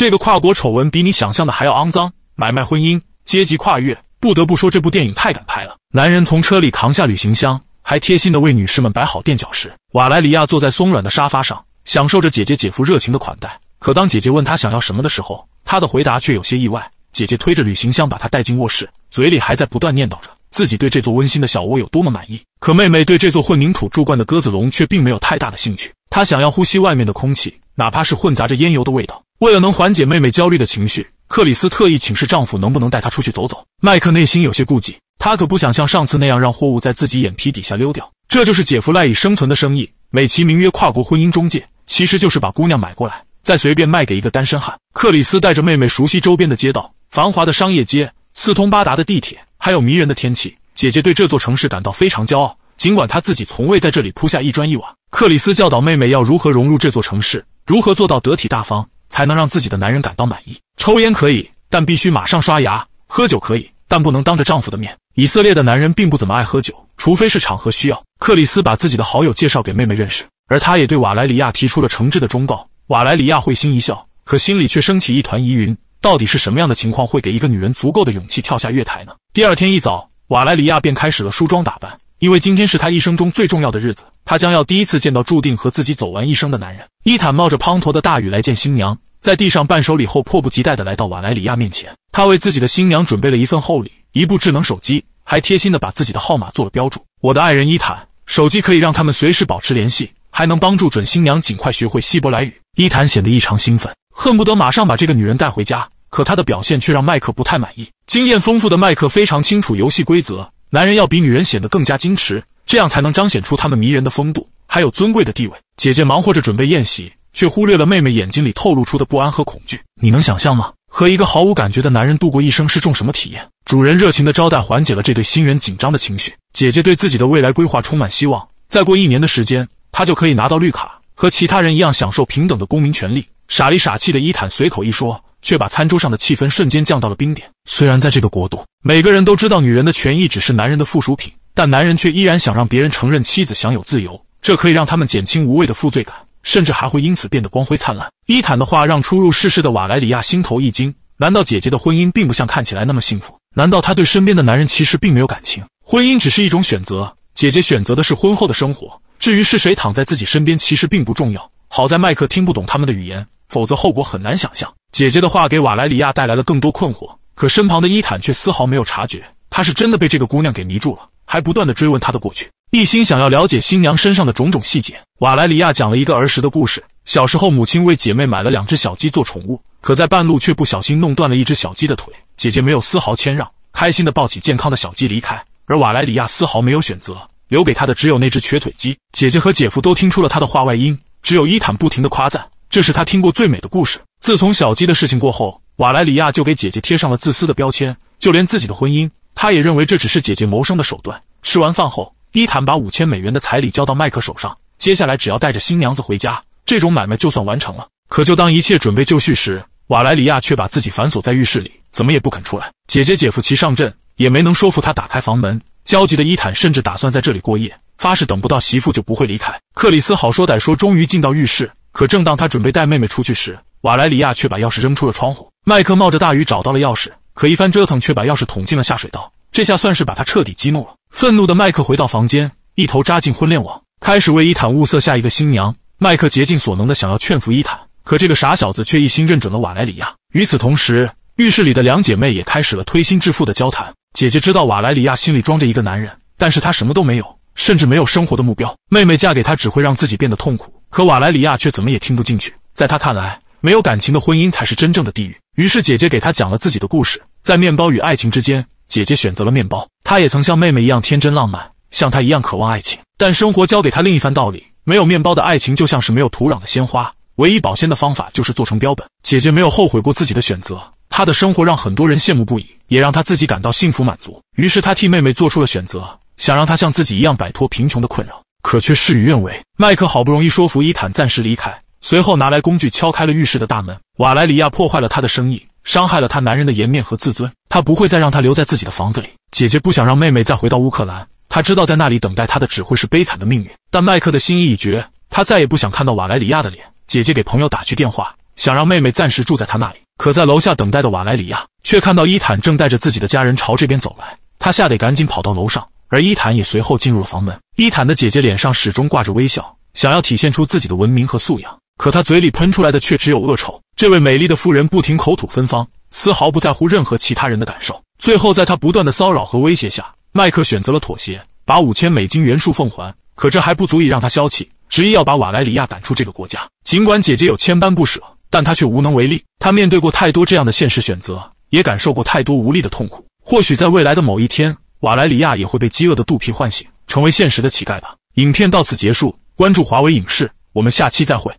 这个跨国丑闻比你想象的还要肮脏，买卖婚姻、阶级跨越，不得不说这部电影太敢拍了。男人从车里扛下旅行箱，还贴心的为女士们摆好垫脚石。瓦莱里亚坐在松软的沙发上，享受着姐姐姐夫热情的款待。可当姐姐问他想要什么的时候，他的回答却有些意外。姐姐推着旅行箱把他带进卧室，嘴里还在不断念叨着自己对这座温馨的小窝有多么满意。可妹妹对这座混凝土铸罐的鸽子笼却并没有太大的兴趣，她想要呼吸外面的空气，哪怕是混杂着烟油的味道。为了能缓解妹妹焦虑的情绪，克里斯特意请示丈夫能不能带她出去走走。麦克内心有些顾忌，他可不想像上次那样让货物在自己眼皮底下溜掉。这就是姐夫赖以生存的生意，美其名曰跨国婚姻中介，其实就是把姑娘买过来，再随便卖给一个单身汉。克里斯带着妹妹熟悉周边的街道、繁华的商业街、四通八达的地铁，还有迷人的天气。姐姐对这座城市感到非常骄傲。尽管他自己从未在这里铺下一砖一瓦，克里斯教导妹妹要如何融入这座城市，如何做到得体大方，才能让自己的男人感到满意。抽烟可以，但必须马上刷牙；喝酒可以，但不能当着丈夫的面。以色列的男人并不怎么爱喝酒，除非是场合需要。克里斯把自己的好友介绍给妹妹认识，而他也对瓦莱里亚提出了诚挚的忠告。瓦莱里亚会心一笑，可心里却升起一团疑云：到底是什么样的情况，会给一个女人足够的勇气跳下月台呢？第二天一早，瓦莱里亚便开始了梳妆打扮。因为今天是他一生中最重要的日子，他将要第一次见到注定和自己走完一生的男人伊坦。冒着滂沱的大雨来见新娘，在递上伴手礼后，迫不及待地来到瓦莱里亚面前。他为自己的新娘准备了一份厚礼——一部智能手机，还贴心地把自己的号码做了标注。我的爱人伊坦，手机可以让他们随时保持联系，还能帮助准新娘尽快学会希伯来语。伊坦显得异常兴奋，恨不得马上把这个女人带回家。可他的表现却让麦克不太满意。经验丰富的麦克非常清楚游戏规则。男人要比女人显得更加矜持，这样才能彰显出他们迷人的风度，还有尊贵的地位。姐姐忙活着准备宴席，却忽略了妹妹眼睛里透露出的不安和恐惧。你能想象吗？和一个毫无感觉的男人度过一生是种什么体验？主人热情的招待缓解了这对新人紧张的情绪。姐姐对自己的未来规划充满希望，再过一年的时间，她就可以拿到绿卡，和其他人一样享受平等的公民权利。傻里傻气的伊坦随口一说。却把餐桌上的气氛瞬间降到了冰点。虽然在这个国度，每个人都知道女人的权益只是男人的附属品，但男人却依然想让别人承认妻子享有自由，这可以让他们减轻无谓的负罪感，甚至还会因此变得光辉灿烂。伊坦的话让初入世事的瓦莱里亚心头一惊：难道姐姐的婚姻并不像看起来那么幸福？难道她对身边的男人其实并没有感情？婚姻只是一种选择，姐姐选择的是婚后的生活，至于是谁躺在自己身边，其实并不重要。好在麦克听不懂他们的语言，否则后果很难想象。姐姐的话给瓦莱里亚带来了更多困惑，可身旁的伊坦却丝毫没有察觉，他是真的被这个姑娘给迷住了，还不断的追问她的过去，一心想要了解新娘身上的种种细节。瓦莱里亚讲了一个儿时的故事：小时候，母亲为姐妹买了两只小鸡做宠物，可在半路却不小心弄断了一只小鸡的腿。姐姐没有丝毫谦让，开心的抱起健康的小鸡离开，而瓦莱里亚丝毫没有选择，留给她的只有那只瘸腿鸡。姐姐和姐夫都听出了他的话外音，只有伊坦不停的夸赞，这是他听过最美的故事。自从小鸡的事情过后，瓦莱里亚就给姐姐贴上了自私的标签，就连自己的婚姻，她也认为这只是姐姐谋生的手段。吃完饭后，伊坦把五千美元的彩礼交到麦克手上，接下来只要带着新娘子回家，这种买卖就算完成了。可就当一切准备就绪时，瓦莱里亚却把自己反锁在浴室里，怎么也不肯出来。姐姐、姐夫齐上阵，也没能说服他打开房门。焦急的伊坦甚至打算在这里过夜，发誓等不到媳妇就不会离开。克里斯好说歹说，终于进到浴室，可正当他准备带妹妹出去时，瓦莱里亚却把钥匙扔出了窗户。麦克冒着大雨找到了钥匙，可一番折腾却把钥匙捅进了下水道。这下算是把他彻底激怒了。愤怒的麦克回到房间，一头扎进婚恋网，开始为伊坦物色下一个新娘。麦克竭尽所能的想要劝服伊坦，可这个傻小子却一心认准了瓦莱里亚。与此同时，浴室里的两姐妹也开始了推心置腹的交谈。姐姐知道瓦莱里亚心里装着一个男人，但是她什么都没有，甚至没有生活的目标。妹妹嫁给他只会让自己变得痛苦。可瓦莱里亚却怎么也听不进去，在他看来。没有感情的婚姻才是真正的地狱。于是姐姐给她讲了自己的故事，在面包与爱情之间，姐姐选择了面包。她也曾像妹妹一样天真浪漫，像她一样渴望爱情。但生活教给她另一番道理：没有面包的爱情，就像是没有土壤的鲜花，唯一保鲜的方法就是做成标本。姐姐没有后悔过自己的选择，她的生活让很多人羡慕不已，也让她自己感到幸福满足。于是她替妹妹做出了选择，想让她像自己一样摆脱贫穷的困扰，可却事与愿违。麦克好不容易说服伊坦暂时离开。随后拿来工具敲开了浴室的大门。瓦莱里亚破坏了他的生意，伤害了他男人的颜面和自尊，他不会再让他留在自己的房子里。姐姐不想让妹妹再回到乌克兰，她知道在那里等待她的只会是悲惨的命运。但麦克的心意已决，他再也不想看到瓦莱里亚的脸。姐姐给朋友打去电话，想让妹妹暂时住在他那里。可在楼下等待的瓦莱里亚却看到伊坦正带着自己的家人朝这边走来，他吓得赶紧跑到楼上，而伊坦也随后进入了房门。伊坦的姐姐脸上始终挂着微笑，想要体现出自己的文明和素养。可他嘴里喷出来的却只有恶臭。这位美丽的妇人不停口吐芬芳，丝毫不在乎任何其他人的感受。最后，在他不断的骚扰和威胁下，麦克选择了妥协，把五千美金原数奉还。可这还不足以让他消气，执意要把瓦莱里亚赶出这个国家。尽管姐姐有千般不舍，但他却无能为力。他面对过太多这样的现实选择，也感受过太多无力的痛苦。或许在未来的某一天，瓦莱里亚也会被饥饿的肚皮唤醒，成为现实的乞丐吧。影片到此结束，关注华为影视，我们下期再会。